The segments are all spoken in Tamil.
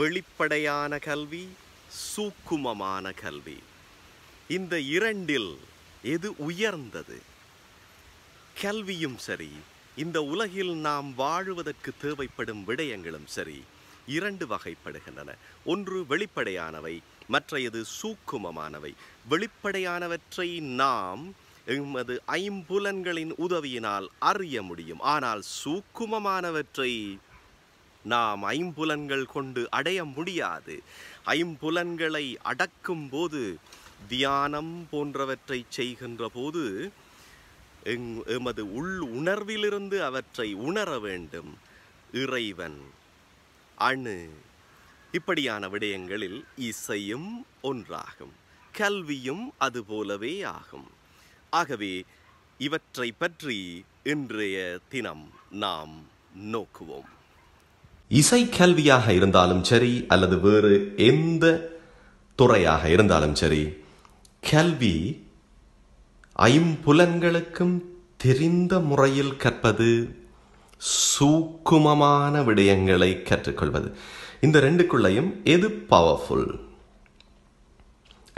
வெளிப்படையான கல்வி சூக்குமமான கல்வி இந்த இரண்டில் எது உயர்ந்தது கல்வியும் சரி இந்த உலகில் நாம் வாழுவதற்கு தேவைப்படும் விடயங்களும் சரி இரண்டு வகைப்படுகின்றன ஒன்று வெளிப்படையானவை மற்றையது சூக்குமமானவை வெளிப்படையானவற்றை நாம் எமது ஐம்புலன்களின் உதவியினால் அறிய முடியும் ஆனால் சூக்குமமானவற்றை நாம் ஐம்புலன்கள் கொண்டு அடைய முடியாது ஐம்புலன்களை அடக்கும் போது தியானம் போன்றவற்றை செய்கின்ற போது எமது உள் உணர்விலிருந்து அவற்றை உணர வேண்டும் இறைவன் அணு இப்படியான விடயங்களில் இசையும் ஒன்றாகும் கல்வியும் அதுபோலவே ஆகும் ஆகவே இவற்றை பற்றி இன்றைய தினம் நாம் நோக்குவோம் இசை கல்வியாக இருந்தாலும் சரி அல்லது வேறு எந்த துறையாக இருந்தாலும் சரி கல்வி ஐம்புலன்களுக்கும் தெரிந்த முறையில் கற்பது சூக்குமமான விடயங்களை கற்றுக்கொள்வது இந்த ரெண்டுக்குள்ளையும் எது பவர்ஃபுல்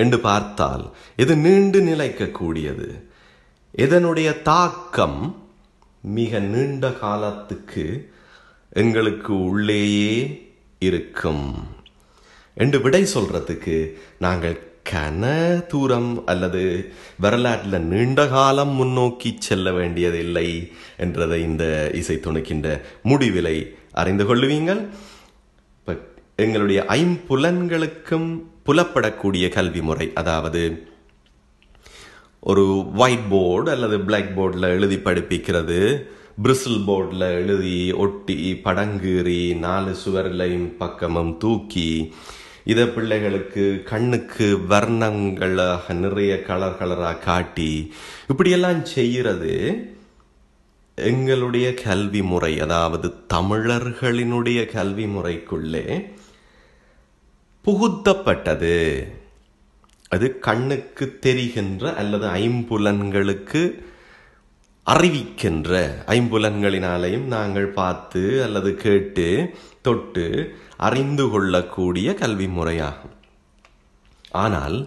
என்று பார்த்தால் எது நீண்டு நிலைக்கக்கூடியது எதனுடைய தாக்கம் மிக நீண்ட காலத்துக்கு எங்களுக்கு உள்ளேயே இருக்கும் என்று விடை சொல்றதுக்கு நாங்கள் கன தூரம் அல்லது வரலாற்றில் நீண்ட காலம் முன்னோக்கி செல்ல வேண்டியதில்லை என்றதை இந்த இசை துணுக்கின்ற முடிவிலை அறிந்து கொள்ளுவீங்கள் எங்களுடைய ஐம்புலன்களுக்கும் புலப்படக்கூடிய கல்வி முறை அதாவது ஒரு ஒயிட் போர்டு அல்லது பிளாக் போர்டில் எழுதி படிப்பிக்கிறது பிரிசில் போர்டில் எழுதி ஒட்டி படங்கீறி நாலு சுவர்லையும் பக்கமும் தூக்கி இதை பிள்ளைகளுக்கு கண்ணுக்கு வர்ணங்களாக நிறைய கலர் கலராக காட்டி இப்படியெல்லாம் செய்கிறது எங்களுடைய கல்வி முறை அதாவது தமிழர்களினுடைய கல்வி முறைக்குள்ளே புகுத்தப்பட்டது அது கண்ணுக்கு தெரிகின்ற அல்லது ஐம்புலன்களுக்கு அறிவிக்கின்ற ஐம்புலன்களினாலையும் நாங்கள் பார்த்து அல்லது கேட்டு தொட்டு அறிந்து கொள்ளக்கூடிய கல்வி முறையாகும் ஆனால்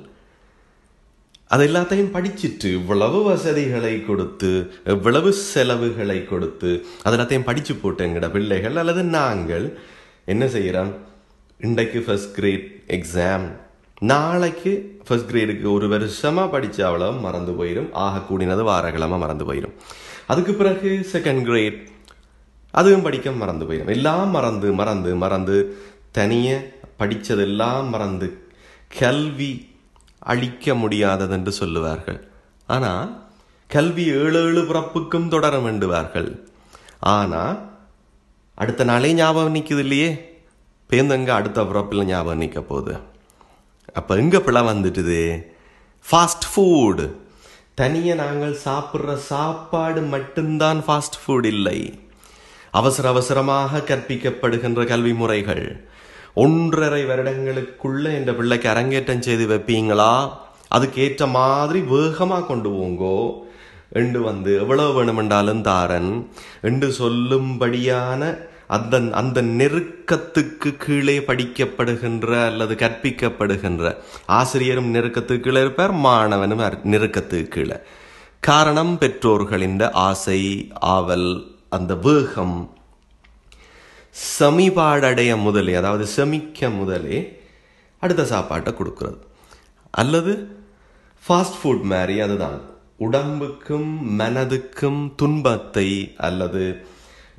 அது எல்லாத்தையும் படிச்சுட்டு இவ்வளவு வசதிகளை கொடுத்து இவ்வளவு செலவுகளை கொடுத்து அதெல்லாத்தையும் படித்து போட்டு எங்கட பிள்ளைகள் அல்லது நாங்கள் என்ன செய்கிறோம் இன்றைக்கு ஃபஸ்ட் கிரேட் எக்ஸாம் நாளைக்கு ஃபஸ்ட் கிரேடுக்கு ஒரு வருஷமாக படித்த அவ்வளோ மறந்து போயிடும் ஆக கூடினது வாரக்கிழமை மறந்து போயிடும் அதுக்கு பிறகு செகண்ட் கிரேட் அதுவும் படிக்க மறந்து போயிடும் எல்லாம் மறந்து மறந்து மறந்து தனியாக படித்ததெல்லாம் மறந்து கல்வி அழிக்க முடியாதது என்று சொல்லுவார்கள் ஆனால் கல்வி ஏழு ஏழு பிறப்புக்கும் தொடர வேண்டுவார்கள் ஆனால் அடுத்த நாளே ஞாபகம் நிற்குது இல்லையே பேருந்தங்க அடுத்த பிறப்பில் ஞாபகம் நிற்க போகுது அப்போ எங்கே பிழை வந்துட்டுது ஃபாஸ்ட் ஃபுட் தனியாக நாங்கள் சாப்பிட்ற சாப்பாடு மட்டும்தான் ஃபாஸ்ட் ஃபுட் இல்லை அவசர அவசரமாக கற்பிக்கப்படுகின்ற கல்வி முறைகள் ஒன்றரை வருடங்களுக்குள்ள இந்த பிள்ளைக்கு அரங்கேற்றம் செய்து வைப்பீங்களா அதுக்கேற்ற மாதிரி வேகமாக கொண்டு போங்கோ என்று வந்து எவ்வளோ வேணுமென்றாலும் தாரன் என்று சொல்லும்படியான அந்த அந்த நெருக்கத்துக்கு கீழே படிக்கப்படுகின்ற அல்லது கற்பிக்கப்படுகின்ற ஆசிரியரும் நெருக்கத்துக்கு கீழே இருப்பார் மாணவனும் நெருக்கத்துக்கு கீழே காரணம் பெற்றோர்களின் ஆசை ஆவல் அந்த வேகம் செமிபாடடைய முதலே அதாவது செமிக்க முதலே அடுத்த சாப்பாட்டை கொடுக்கறது அல்லது ஃபாஸ்ட் ஃபுட் மாதிரி அதுதான் உடம்புக்கும் மனதுக்கும் துன்பத்தை அல்லது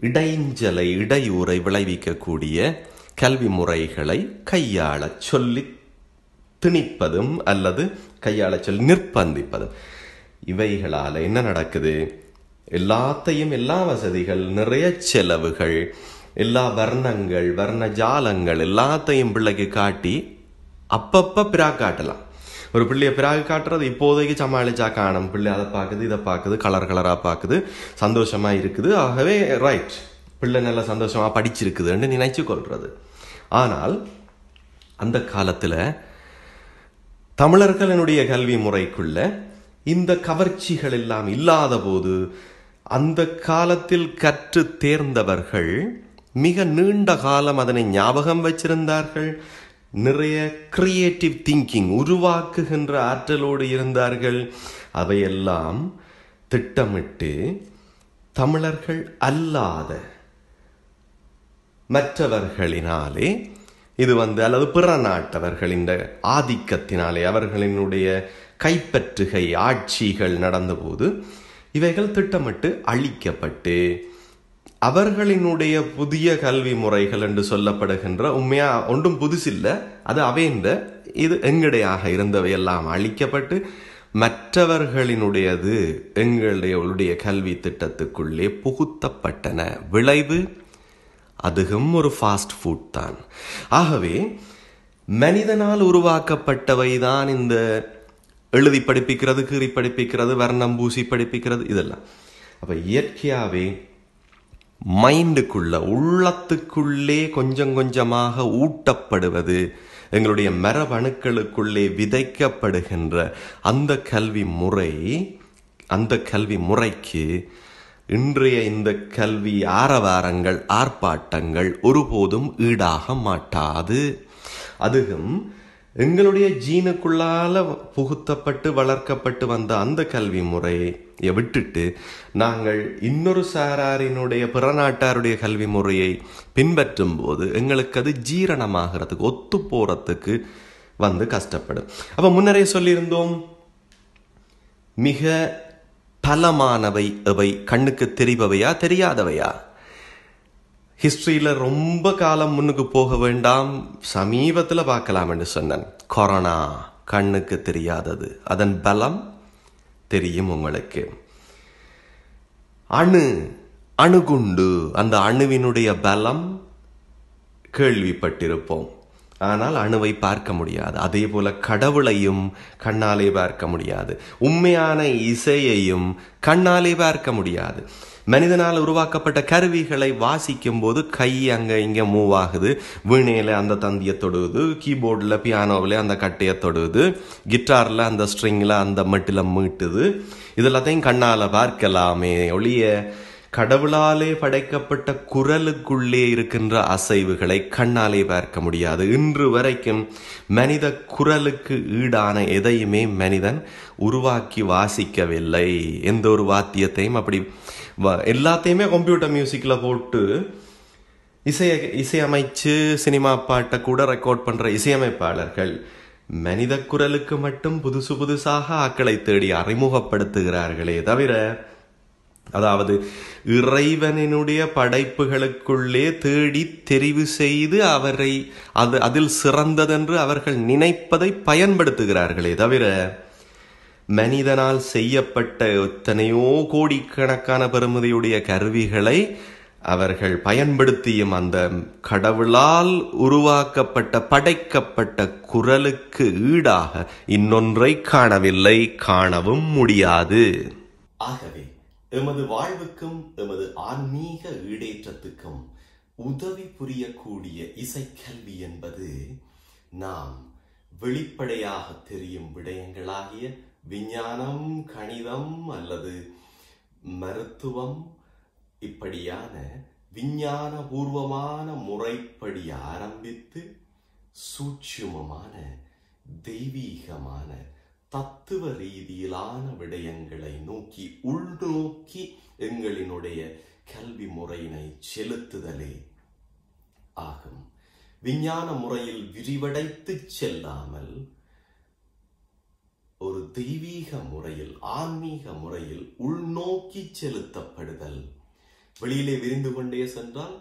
இடைஞ்சலை இடையூறை விளைவிக்கக்கூடிய கல்வி முறைகளை கையாள சொல்லி திணிப்பதும் அல்லது கையாள சொல்லி நிர்பந்திப்பதும் இவைகளால் என்ன நடக்குது எல்லாத்தையும் எல்லா வசதிகள் நிறைய செலவுகள் எல்லா வர்ணங்கள் வர்ண ஜாலங்கள் எல்லாத்தையும் பிள்ளைக்கு காட்டி அப்பப்போ பிரா காட்டலாம் ஒரு பிள்ளையை பிறகு காட்டுறது இப்போதைக்கு சமாளிச்சா காணும் பிள்ளை அதை பார்க்குது இதை பார்க்குது கலர் கலராக பார்க்குது சந்தோஷமாக இருக்குது ஆகவே ரைட் பிள்ளை நல்ல சந்தோஷமாக படிச்சிருக்குதுன்னு நினைச்சு கொள்றது ஆனால் அந்த காலத்தில் தமிழர்களினுடைய கல்வி முறைக்குள்ள இந்த கவர்ச்சிகள் எல்லாம் இல்லாத போது அந்த காலத்தில் கற்று தேர்ந்தவர்கள் மிக நீண்ட காலம் அதனை ஞாபகம் வச்சிருந்தார்கள் நிறைய கிரியேட்டிவ் திங்கிங் உருவாக்குகின்ற ஆற்றலோடு இருந்தார்கள் அவையெல்லாம் திட்டமிட்டு தமிழர்கள் அல்லாத மற்றவர்களினாலே இது வந்து அல்லது பிற நாட்டவர்களின் ஆதிக்கத்தினாலே அவர்களினுடைய கைப்பற்றுகை ஆட்சிகள் நடந்தபோது இவைகள் திட்டமிட்டு அழிக்கப்பட்டு அவர்களினுடைய புதிய கல்வி முறைகள் என்று சொல்லப்படுகின்ற உண்மையா ஒன்றும் புதுசில்ல அது அவைந்த இது எங்கடையாக இருந்தவை எல்லாம் அழிக்கப்பட்டு மற்றவர்களினுடையது எங்களுடைய கல்வி திட்டத்துக்குள்ளே புகுத்தப்பட்டன விளைவு அதுவும் ஒரு ஃபாஸ்ட் ஃபுட் தான் ஆகவே மனிதனால் உருவாக்கப்பட்டவை தான் இந்த எழுதி படிப்பிக்கிறது கீறி படிப்பிக்கிறது வர்ணம் பூசி படிப்பிக்கிறது இதெல்லாம் அப்ப இயற்கையாகவே மைண்டுக்குள்ள உள்ளத்துக்குள்ளே கொஞ்சம் கொஞ்சமாக ஊட்டப்படுவது எங்களுடைய மரபணுக்களுக்குள்ளே விதைக்கப்படுகின்ற அந்த கல்வி முறை அந்த கல்வி முறைக்கு இன்றைய இந்த கல்வி ஆரவாரங்கள் ஆர்ப்பாட்டங்கள் ஒருபோதும் ஈடாக மாட்டாது அதுவும் எங்களுடைய ஜீனுக்குள்ளால புகுத்தப்பட்டு வளர்க்கப்பட்டு வந்த அந்த கல்வி முறையை விட்டுட்டு நாங்கள் இன்னொரு சாராரினுடைய பிறநாட்டாருடைய கல்வி முறையை பின்பற்றும் போது எங்களுக்கு அது ஜீரணமாகிறதுக்கு ஒத்து போறதுக்கு வந்து கஷ்டப்படும் அப்போ முன்னரே சொல்லியிருந்தோம் மிக பலமானவை எவை கண்ணுக்கு தெரிபவையா தெரியாதவையா ஹிஸ்ட்ரியில் ரொம்ப காலம் முன்னுக்கு போக வேண்டாம் சமீபத்தில் பார்க்கலாம் என்று சொன்னேன் கொரோனா கண்ணுக்கு தெரியாதது அதன் பலம் தெரியும் உங்களுக்கு அணு அணுகுண்டு அந்த அணுவினுடைய பலம் கேள்விப்பட்டிருப்போம் ஆனால் அணுவை பார்க்க முடியாது அதே போல கடவுளையும் கண்ணாலே பார்க்க முடியாது உண்மையான இசையையும் கண்ணாலே பார்க்க முடியாது மனிதனால் உருவாக்கப்பட்ட கருவிகளை வாசிக்கும் போது கை அங்கே இங்கே மூவ் ஆகுது வீணையில் அந்த தந்தியை தொடுவது கீபோர்டில் பியானோவில் அந்த கட்டையை தொடுது கிட்டாரில் அந்த ஸ்ட்ரிங்கில் அந்த மட்டில் மீட்டுது இதெல்லாத்தையும் கண்ணால் பார்க்கலாமே ஒளிய கடவுளாலே படைக்கப்பட்ட குரலுக்குள்ளே இருக்கின்ற அசைவுகளை கண்ணாலே பார்க்க முடியாது இன்று வரைக்கும் மனித குரலுக்கு ஈடான எதையுமே மனிதன் உருவாக்கி வாசிக்கவில்லை எந்த ஒரு வாத்தியத்தையும் அப்படி எல்லாத்தையுமே கம்ப்யூட்டர் மியூசிக்கில் போட்டு இசைய இசையமைச்சு சினிமா பாட்டை கூட ரெக்கார்ட் பண்ணுற இசையமைப்பாளர்கள் மனித குரலுக்கு மட்டும் புதுசு புதுசாக ஆக்களை தேடி அறிமுகப்படுத்துகிறார்களே தவிர அதாவது இறைவனினுடைய படைப்புகளுக்குள்ளே தேடி தெரிவு செய்து அவரை அது அதில் சிறந்ததென்று அவர்கள் நினைப்பதை பயன்படுத்துகிறார்களே தவிர மனிதனால் செய்யப்பட்ட எத்தனையோ கோடிக்கணக்கான பெருமதியுடைய கருவிகளை அவர்கள் பயன்படுத்தியும் அந்த கடவுளால் உருவாக்கப்பட்ட படைக்கப்பட்ட குரலுக்கு ஈடாக இன்னொன்றை காணவில்லை காணவும் முடியாது ஆகவே எமது வாழ்வுக்கும் எமது ஆன்மீக ஈடேற்றத்துக்கும் உதவி புரியக்கூடிய இசைக்கல்வி என்பது நாம் வெளிப்படையாக தெரியும் விடயங்களாகிய விஞ்ஞானம் கணிதம் அல்லது மருத்துவம் இப்படியான விஞ்ஞான பூர்வமான முறைப்படி ஆரம்பித்து சூட்சுமமான தெய்வீகமான தத்துவ ரீதியிலான விடயங்களை நோக்கி உள்நோக்கி எங்களினுடைய கல்வி முறையினை செலுத்துதலே ஆகும் விஞ்ஞான முறையில் விரிவடைத்து செல்லாமல் ஒரு தெய்வீக முறையில் ஆன்மீக முறையில் உள்நோக்கி செலுத்தப்படுதல் வெளியிலே விரிந்து கொண்டே சென்றால்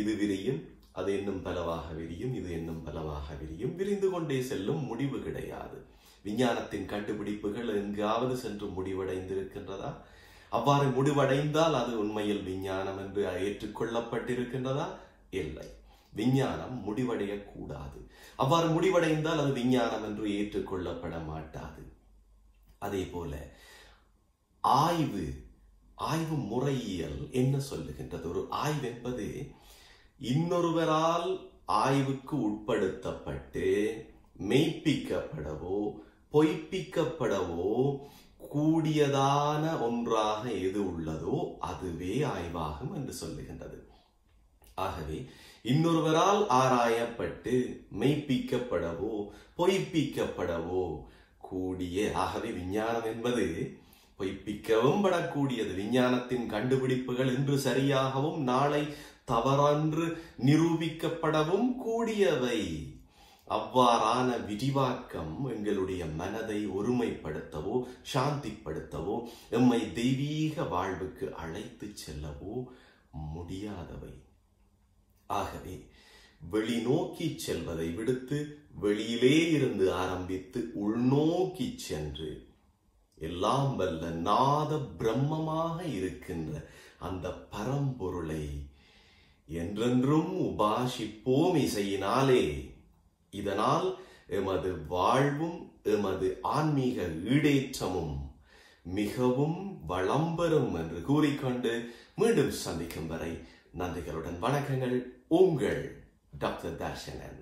இது விரியும் அது இன்னும் பலவாக விரியும் இது இன்னும் பலவாக விரியும் விரிந்து கொண்டே செல்லும் முடிவு கிடையாது விஞ்ஞானத்தின் கண்டுபிடிப்புகள் எங்காவது சென்று முடிவடைந்திருக்கின்றதா அவ்வாறு முடிவடைந்தால் அது உண்மையில் விஞ்ஞானம் என்று ஏற்றுக்கொள்ளப்பட்டிருக்கின்றதா இல்லை விஞ்ஞானம் முடிவடையக்கூடாது அவ்வாறு முடிவடைந்தால் அது விஞ்ஞானம் என்று ஏற்றுக்கொள்ளப்பட மாட்டாது அதே போல ஆய்வு ஆய்வு முறையியல் என்ன சொல்லுகின்றது ஒரு ஆய்வு என்பது இன்னொருவரால் ஆய்வுக்கு உட்படுத்தப்பட்டு மெய்ப்பிக்கப்படவோ பொய்ப்பிக்கப்படவோ கூடியதான ஒன்றாக எது உள்ளதோ அதுவே ஆய்வாகும் என்று சொல்லுகின்றது ஆகவே இன்னொருவரால் ஆராயப்பட்டு மெய்ப்பிக்கப்படவோ பொய்ப்பிக்கப்படவோ கூடிய ஆகவே விஞ்ஞானம் என்பது பொய்ப்பிக்கவும் படக்கூடியது விஞ்ஞானத்தின் கண்டுபிடிப்புகள் இன்று சரியாகவும் நாளை தவறன்று நிரூபிக்கப்படவும் கூடியவை அவ்வாறான விரிவாக்கம் எங்களுடைய மனதை ஒருமைப்படுத்தவோ சாந்திப்படுத்தவோ எம்மை தெய்வீக வாழ்வுக்கு அழைத்து செல்லவோ முடியாதவை ஆகவே நோக்கி செல்வதை விடுத்து வெளியிலே இருந்து ஆரம்பித்து உள்நோக்கி சென்று எல்லாம் வல்ல நாத பிரம்மமாக இருக்கின்ற அந்த பரம்பொருளை என்றென்றும் உபாசிப்போம் இசையினாலே இதனால் எமது வாழ்வும் எமது ஆன்மீக ஈடேற்றமும் மிகவும் வளம் பெறும் என்று கூறிக்கொண்டு மீண்டும் சந்திக்கும் வரை நன்றிகளுடன் வணக்கங்கள் உங்கள் டாக்டர் தர்ஷனன்